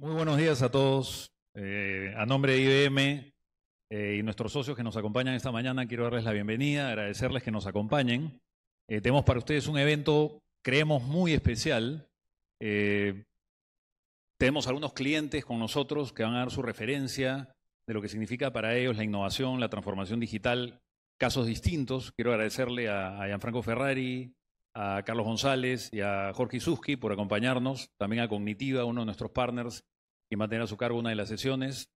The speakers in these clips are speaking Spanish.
Muy buenos días a todos. Eh, a nombre de IBM eh, y nuestros socios que nos acompañan esta mañana, quiero darles la bienvenida, agradecerles que nos acompañen. Eh, tenemos para ustedes un evento, creemos, muy especial. tenemos algunos clientes con nosotros que van a dar su referencia de lo que significa para ellos la innovación, la transformación digital, casos distintos. Quiero agradecerle a, a Gianfranco Ferrari, a Carlos González y a Jorge Izuski por acompañarnos, también a Cognitiva, uno de nuestros partners, que mantener a su cargo una de las sesiones.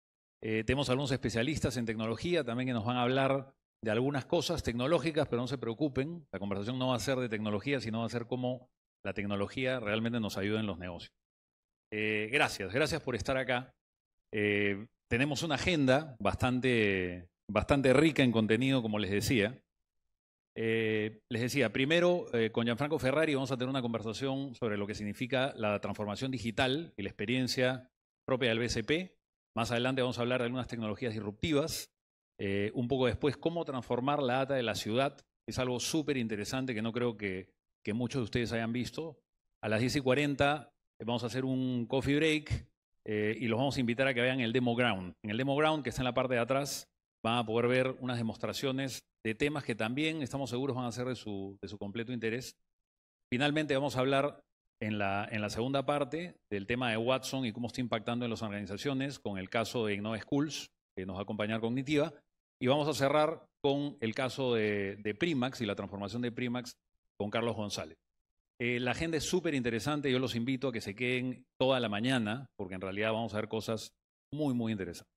Eh, tenemos algunos especialistas en tecnología también que nos van a hablar de algunas cosas tecnológicas, pero no se preocupen, la conversación no va a ser de tecnología, sino va a ser cómo la tecnología realmente nos ayuda en los negocios. Eh, gracias, gracias por estar acá. Eh, tenemos una agenda bastante, bastante rica en contenido, como les decía. Eh, les decía, primero eh, con Gianfranco Ferrari vamos a tener una conversación sobre lo que significa la transformación digital y la experiencia propia del BCP. Más adelante vamos a hablar de algunas tecnologías disruptivas. Eh, un poco después, cómo transformar la data de la ciudad. Es algo súper interesante que no creo que, que, muchos de ustedes hayan visto. A las 10 y 40 vamos a hacer un coffee break y los vamos a invitar a que vean el Demo Ground. En el Demo Ground, que está en la parte de atrás, van a poder ver unas demostraciones de temas que también estamos seguros van a ser de su, completo interés. Finalmente vamos a hablar en la, en la, segunda parte del tema de Watson y cómo está impactando en las organizaciones con el caso de Innova Schools, que nos va a Cognitiva. Y vamos a cerrar con el caso de, Primax y la transformación de Primax con Carlos González. Eh, la agenda es súper interesante, yo los invito a que se queden toda la mañana, porque en realidad vamos a ver cosas muy, muy interesantes.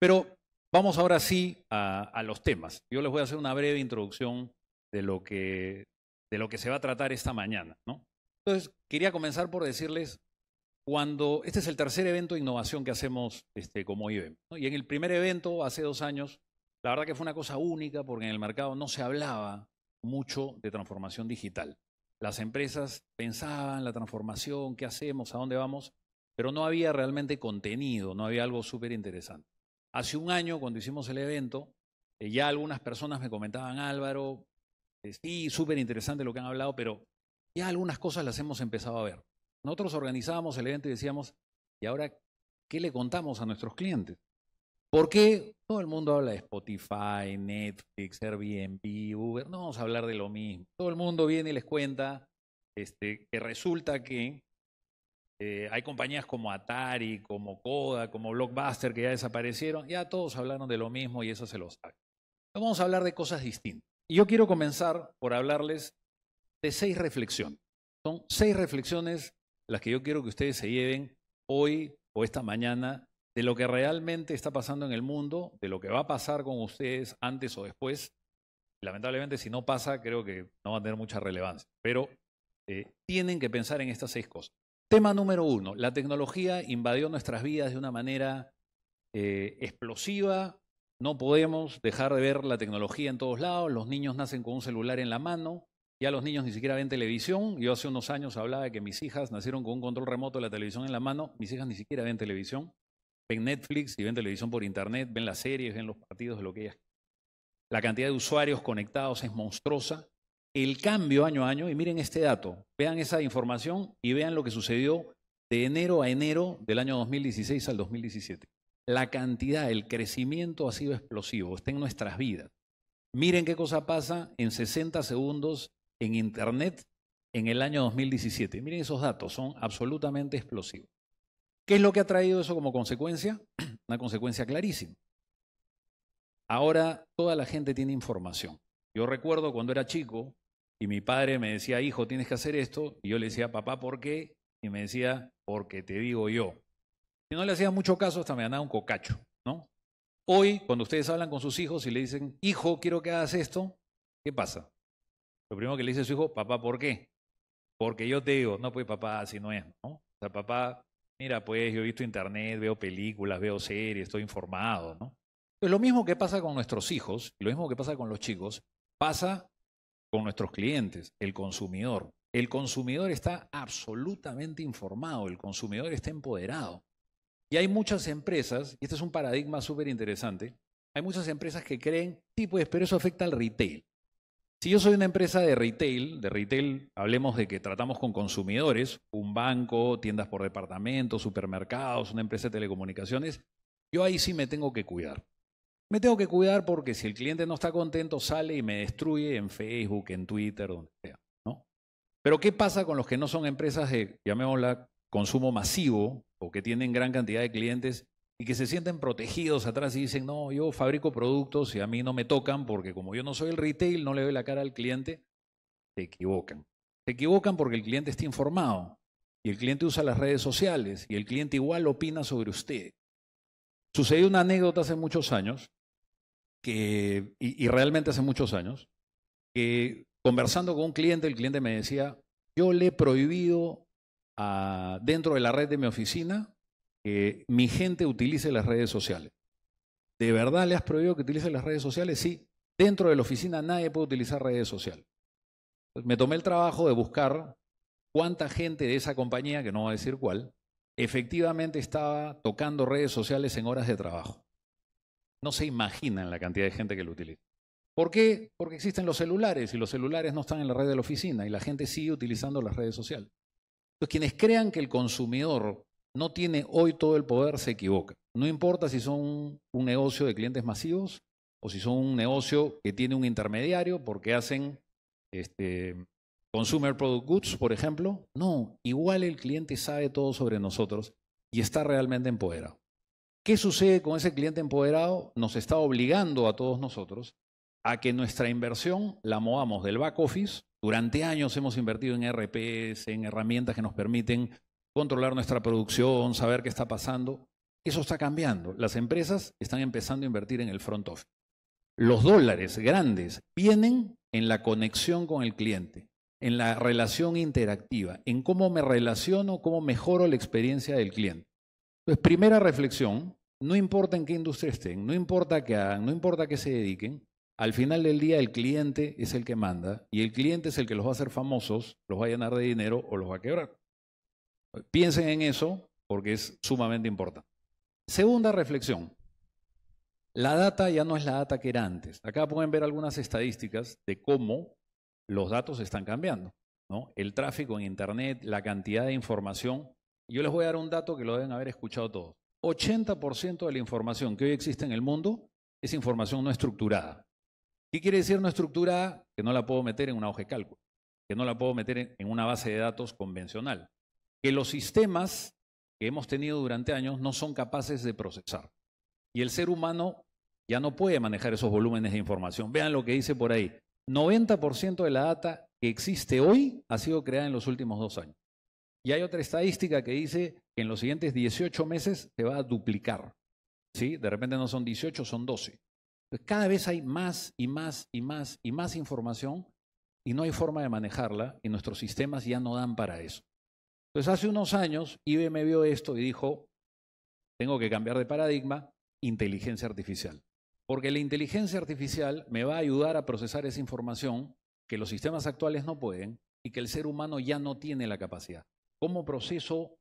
Pero Vamos ahora sí a, los temas. Yo les voy a hacer una breve introducción de lo que, de lo que se va a tratar esta mañana. ¿no? Entonces, quería comenzar por decirles, cuando este es el tercer evento de innovación que hacemos este, como IBM, e y en el primer evento, hace dos años, la verdad que fue una cosa única porque en el mercado no se hablaba mucho de transformación digital. Las empresas pensaban la transformación, qué hacemos, a dónde vamos, pero no había realmente contenido, no había algo súper interesante. Hace un año, cuando hicimos el evento, eh, ya algunas personas me comentaban, Álvaro, eh, sí, súper interesante lo que han hablado, pero ya algunas cosas las hemos empezado a ver. Nosotros organizábamos el evento y decíamos, ¿y ahora qué le contamos a nuestros clientes? ¿Por qué todo el mundo habla de Spotify, Netflix, Airbnb, Uber? No vamos a hablar de lo mismo. Todo el mundo viene y les cuenta este, que resulta que eh, hay compañías como Atari, como Koda, como Blockbuster que ya desaparecieron. Ya todos hablaron de lo mismo y eso se lo sabe. Vamos a hablar de cosas distintas. Y yo quiero comenzar por hablarles de seis reflexiones. Son seis reflexiones las que yo quiero que ustedes se lleven hoy o esta mañana de lo que realmente está pasando en el mundo, de lo que va a pasar con ustedes antes o después. Lamentablemente, si no pasa, creo que no va a tener mucha relevancia. Pero eh, tienen que pensar en estas seis cosas. Tema número uno, la tecnología invadió nuestras vidas de una manera eh, explosiva. No podemos dejar de ver la tecnología en todos lados. Los niños nacen con un celular en la mano. Ya los niños ni siquiera ven televisión. Yo hace unos años hablaba de que mis hijas nacieron con un control remoto de la televisión en la mano. Mis hijas ni siquiera ven televisión. Ven Netflix y ven televisión por internet, ven las series, ven los partidos de lo que ellas. La cantidad de usuarios conectados es monstruosa el cambio año a año, y miren este dato, vean esa información y vean lo que sucedió de enero a enero del año 2016 al 2017. La cantidad, el crecimiento ha sido explosivo, está en nuestras vidas. Miren qué cosa pasa en 60 segundos en Internet en el año 2017. Miren esos datos, son absolutamente explosivos. ¿Qué es lo que ha traído eso como consecuencia? Una consecuencia clarísima. Ahora toda la gente tiene información. Yo recuerdo cuando era chico, y mi padre me decía, hijo, tienes que hacer esto. Y yo le decía, papá, ¿por qué? Y me decía, porque te digo yo. Y no le hacía mucho caso hasta me ganaba un cocacho, ¿no? Hoy, cuando ustedes hablan con sus hijos y le dicen, hijo, quiero que hagas esto, ¿qué pasa? Lo primero que le dice a su hijo, papá, ¿por qué? Porque yo te digo, no, pues papá, así no es, ¿no? O sea, papá, mira, pues yo he visto internet, veo películas, veo series, estoy informado, ¿no? Pues lo mismo que pasa con nuestros hijos, lo mismo que pasa con los chicos, pasa con nuestros clientes, el consumidor. El consumidor está absolutamente informado, el consumidor está empoderado. Y hay muchas empresas, y este es un paradigma súper interesante, hay muchas empresas que creen, sí, pues, pero eso afecta al retail. Si yo soy una empresa de retail, de retail hablemos de que tratamos con consumidores, un banco, tiendas por departamento, supermercados, una empresa de telecomunicaciones, yo ahí sí me tengo que cuidar. Me tengo que cuidar porque si el cliente no está contento sale y me destruye en Facebook, en Twitter, donde sea. ¿no? Pero ¿qué pasa con los que no son empresas de, llamémosla, consumo masivo o que tienen gran cantidad de clientes y que se sienten protegidos atrás y dicen, no, yo fabrico productos y a mí no me tocan porque como yo no soy el retail, no le doy la cara al cliente, se equivocan. Se equivocan porque el cliente está informado y el cliente usa las redes sociales y el cliente igual opina sobre usted. Sucedió una anécdota hace muchos años que, y, realmente hace muchos años, que conversando con un cliente, el cliente me decía, yo le he prohibido a, dentro de la red de mi oficina que mi gente utilice las redes sociales. ¿De verdad le has prohibido que utilice las redes sociales? Sí, dentro de la oficina nadie puede utilizar redes sociales. me tomé el trabajo de buscar cuánta gente de esa compañía, que no va a decir cuál, efectivamente estaba tocando redes sociales en horas de trabajo no se imaginan la cantidad de gente que lo utiliza. ¿Por qué? Porque existen los celulares y los celulares no están en la red de la oficina y la gente sigue utilizando las redes sociales. Entonces, quienes crean que el consumidor no tiene hoy todo el poder se equivoca. No importa si son un negocio de clientes masivos o si son un negocio que tiene un intermediario porque hacen este, consumer product goods, por ejemplo. No, igual el cliente sabe todo sobre nosotros y está realmente empoderado. ¿Qué sucede con ese cliente empoderado? Nos está obligando a todos nosotros a que nuestra inversión la movamos del back office. Durante años hemos invertido en RPs, en herramientas que nos permiten controlar nuestra producción, saber qué está pasando. Eso está cambiando. Las empresas están empezando a invertir en el front office. Los dólares grandes vienen en la conexión con el cliente, en la relación interactiva, en cómo me relaciono, cómo mejoro la experiencia del cliente. Entonces, primera reflexión, no importa en qué industria estén, no importa qué hagan, no importa qué se dediquen, al final del día el cliente es el que manda y el cliente es el que los va a hacer famosos, los va a llenar de dinero o los va a quebrar. Piensen en eso porque es sumamente importante. Segunda reflexión. La data ya no es la data que era antes. Acá pueden ver algunas estadísticas de cómo los datos están cambiando. El tráfico en Internet, la cantidad de información. Yo les voy a dar un dato que lo deben haber escuchado todos. 80% de la información que hoy existe en el mundo es información no estructurada. ¿Qué quiere decir no estructurada? Que no la puedo meter en una hoja de cálculo, que no la puedo meter en una base de datos convencional, que los sistemas que hemos tenido durante años no son capaces de procesar. Y el ser humano ya no puede manejar esos volúmenes de información. Vean lo que dice por ahí. 90% de la data que existe hoy ha sido creada en los últimos dos años. Y hay otra estadística que dice que en los siguientes 18 meses se va a duplicar. ¿sí? De repente no son 18, son 12. cada vez hay más y más y más y más información y no hay forma de manejarla y nuestros sistemas ya no dan para eso. Entonces hace unos años IBM vio esto y dijo, tengo que cambiar de paradigma, inteligencia artificial. Porque la inteligencia artificial me va a ayudar a procesar esa información que los sistemas actuales no pueden y que el ser humano ya no tiene la capacidad. ¿Cómo proceso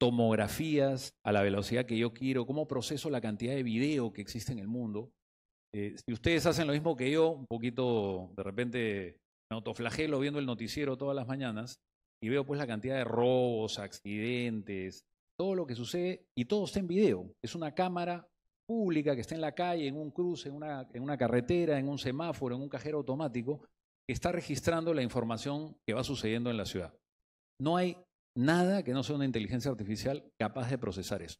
tomografías a la velocidad que yo quiero? ¿Cómo proceso la cantidad de video que existe en el mundo? Eh, si ustedes hacen lo mismo que yo, un poquito de repente me autoflagelo viendo el noticiero todas las mañanas y veo pues la cantidad de robos, accidentes, todo lo que sucede y todo está en video. Es una cámara pública que está en la calle, en un cruce, en una carretera, en un semáforo, en un cajero automático, que está registrando la información que va sucediendo en la ciudad. No hay nada que no sea una inteligencia artificial capaz de procesar eso.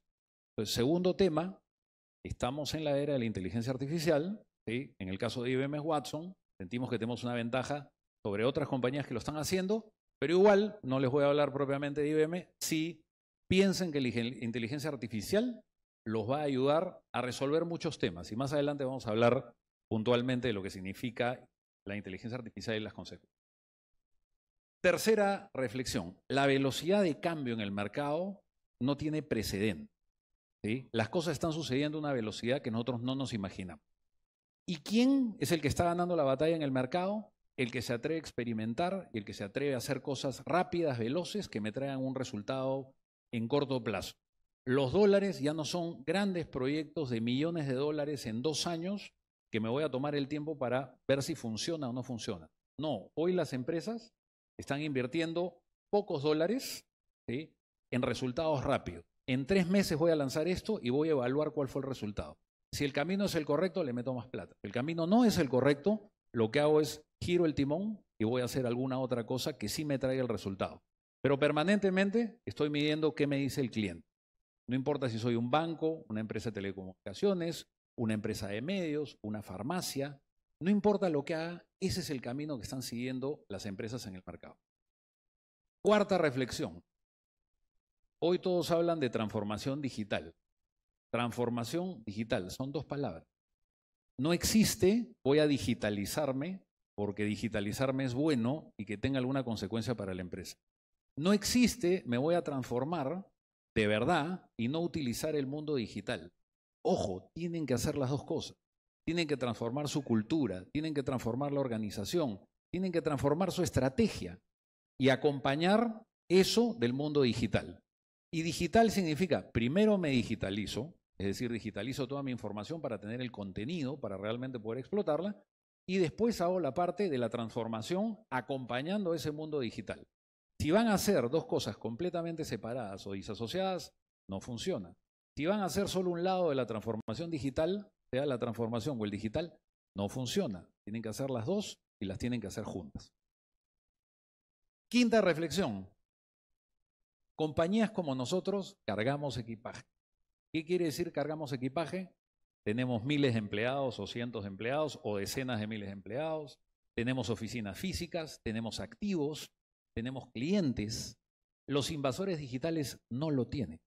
Entonces, segundo tema, estamos en la era de la inteligencia artificial. En el caso de IBM Watson, sentimos que tenemos una ventaja sobre otras compañías que lo están haciendo, pero igual no les voy a hablar propiamente de IBM si piensen que la inteligencia artificial los va a ayudar a resolver muchos temas. Y más adelante vamos a hablar puntualmente de lo que significa la inteligencia artificial y las consecuencias. Tercera reflexión, la velocidad de cambio en el mercado no tiene precedente. Las cosas están sucediendo a una velocidad que nosotros no nos imaginamos. ¿Y quién es el que está ganando la batalla en el mercado? El que se atreve a experimentar y el que se atreve a hacer cosas rápidas, veloces, que me traigan un resultado en corto plazo. Los dólares ya no son grandes proyectos de millones de dólares en dos años que me voy a tomar el tiempo para ver si funciona o no funciona. No, hoy las empresas están invirtiendo pocos dólares en resultados rápidos. En tres meses voy a lanzar esto y voy a evaluar cuál fue el resultado. Si el camino es el correcto, le meto más plata. Si el camino no es el correcto, lo que hago es giro el timón y voy a hacer alguna otra cosa que sí me traiga el resultado. Pero permanentemente estoy midiendo qué me dice el cliente. No importa si soy un banco, una empresa de telecomunicaciones, una empresa de medios, una farmacia, no importa lo que haga, ese es el camino que están siguiendo las empresas en el mercado. Cuarta reflexión. Hoy todos hablan de transformación digital. Transformación digital, son dos palabras. No existe, voy a digitalizarme porque digitalizarme es bueno y que tenga alguna consecuencia para la empresa. No existe, me voy a transformar de verdad y no utilizar el mundo digital. Ojo, tienen que hacer las dos cosas tienen que transformar su cultura, tienen que transformar la organización, tienen que transformar su estrategia y acompañar eso del mundo digital. Y digital significa, primero me digitalizo, es decir, digitalizo toda mi información para tener el contenido, para realmente poder explotarla, y después hago la parte de la transformación acompañando ese mundo digital. Si van a hacer dos cosas completamente separadas o disasociadas, no funciona. Si van a hacer solo un lado de la transformación digital, sea la transformación o el digital, no funciona. Tienen que hacer las dos y las tienen que hacer juntas. Quinta reflexión. Compañías como nosotros cargamos equipaje. ¿Qué quiere decir cargamos equipaje? Tenemos miles de empleados o cientos de empleados o decenas de miles de empleados. Tenemos oficinas físicas, tenemos activos, tenemos clientes. Los invasores digitales no lo tienen.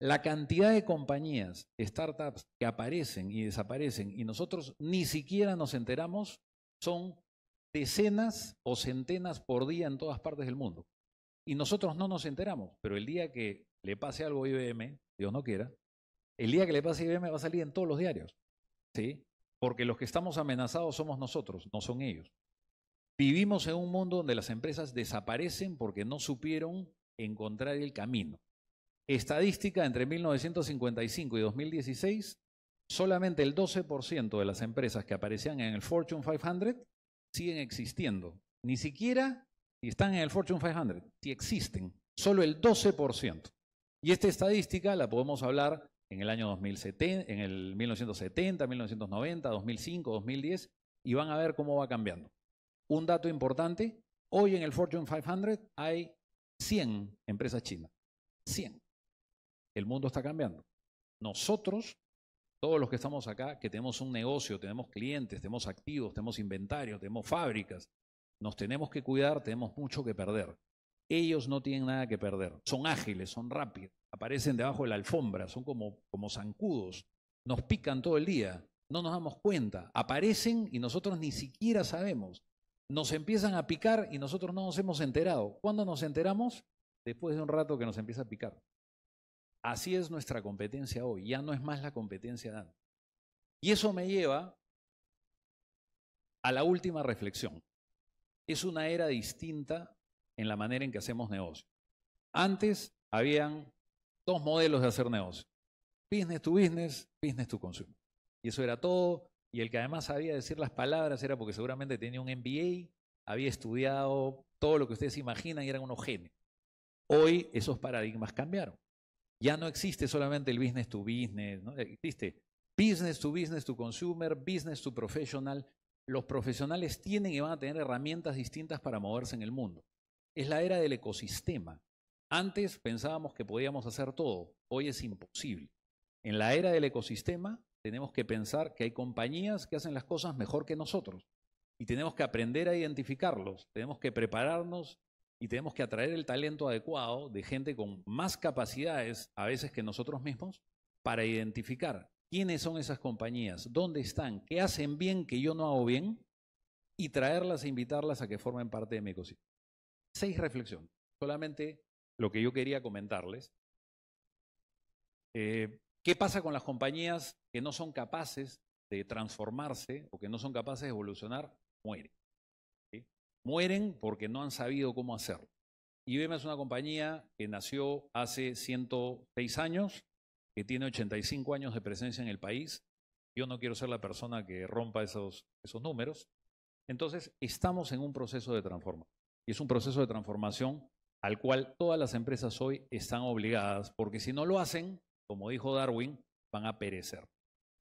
La cantidad de compañías, startups que aparecen y desaparecen y nosotros ni siquiera nos enteramos son decenas o centenas por día en todas partes del mundo. Y nosotros no nos enteramos, pero el día que le pase algo a IBM, Dios no quiera, el día que le pase a IBM va a salir en todos los diarios. ¿Sí? Porque los que estamos amenazados somos nosotros, no son ellos. Vivimos en un mundo donde las empresas desaparecen porque no supieron encontrar el camino estadística, entre 1955 y 2016, solamente el 12% de las empresas que aparecían en el Fortune 500 siguen existiendo. Ni siquiera están en el Fortune 500, si existen, solo el 12%. Y esta estadística la podemos hablar en el año 2070, en el 1970, 1990, 2005, 2010, y van a ver cómo va cambiando. Un dato importante, hoy en el Fortune 500 hay 100 empresas chinas. 100. El mundo está cambiando. Nosotros, todos los que estamos acá, que tenemos un negocio, tenemos clientes, tenemos activos, tenemos inventarios, tenemos fábricas, nos tenemos que cuidar, tenemos mucho que perder. Ellos no tienen nada que perder. Son ágiles, son rápidos, aparecen debajo de la alfombra, son como, como zancudos, nos pican todo el día, no nos damos cuenta, aparecen y nosotros ni siquiera sabemos. Nos empiezan a picar y nosotros no nos hemos enterado. ¿Cuándo nos enteramos? Después de un rato que nos empieza a picar. Así es nuestra competencia hoy, ya no es más la competencia de antes. Y eso me lleva a la última reflexión. Es una era distinta en la manera en que hacemos negocio. Antes habían dos modelos de hacer negocio. Business to business, business to consumer. Y eso era todo. Y el que además sabía decir las palabras era porque seguramente tenía un MBA, había estudiado todo lo que ustedes imaginan y eran unos genios. Hoy esos paradigmas cambiaron. Ya no existe solamente el business to business, ¿no? existe business to business to consumer, business to professional. Los profesionales tienen y van a tener herramientas distintas para moverse en el mundo. Es la era del ecosistema. Antes pensábamos que podíamos hacer todo, hoy es imposible. En la era del ecosistema tenemos que pensar que hay compañías que hacen las cosas mejor que nosotros y tenemos que aprender a identificarlos, tenemos que prepararnos y tenemos que atraer el talento adecuado de gente con más capacidades, a veces que nosotros mismos, para identificar quiénes son esas compañías, dónde están, qué hacen bien que yo no hago bien, y traerlas e invitarlas a que formen parte de mi ecosistema. Seis reflexiones. Solamente lo que yo quería comentarles. Eh, ¿Qué pasa con las compañías que no son capaces de transformarse o que no son capaces de evolucionar? Mueren mueren porque no han sabido cómo hacerlo. IBM es una compañía que nació hace 106 años, que tiene 85 años de presencia en el país. Yo no quiero ser la persona que rompa esos, esos números. Entonces, estamos en un proceso de transformación. Y es un proceso de transformación al cual todas las empresas hoy están obligadas, porque si no lo hacen, como dijo Darwin, van a perecer.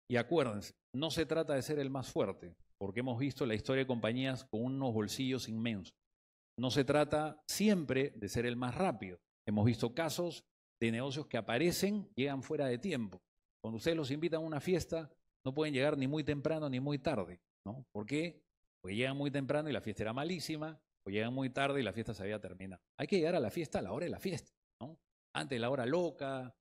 Y acuérdense, no se trata de ser el más fuerte, porque hemos visto la historia de compañías con unos bolsillos inmensos. No se trata siempre de ser el más rápido. Hemos visto casos de negocios que aparecen, llegan fuera de tiempo. Cuando ustedes los invitan a una fiesta, no pueden llegar ni muy temprano ni muy tarde. ¿no? ¿Por qué? Porque llegan muy temprano y la fiesta era malísima, o llegan muy tarde y la fiesta se había terminado. Hay que llegar a la fiesta a la hora de la fiesta, ¿no? antes de la hora loca,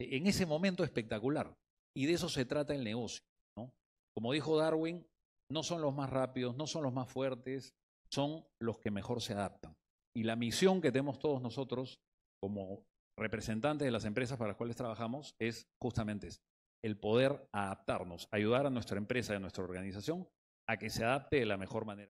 e, en ese momento espectacular. Y de eso se trata el negocio. ¿no? Como dijo Darwin, no son los más rápidos, no son los más fuertes, son los que mejor se adaptan. Y la misión que tenemos todos nosotros como representantes de las empresas para las cuales trabajamos es justamente el poder adaptarnos, ayudar a nuestra empresa y a nuestra organización a que se adapte de la mejor manera.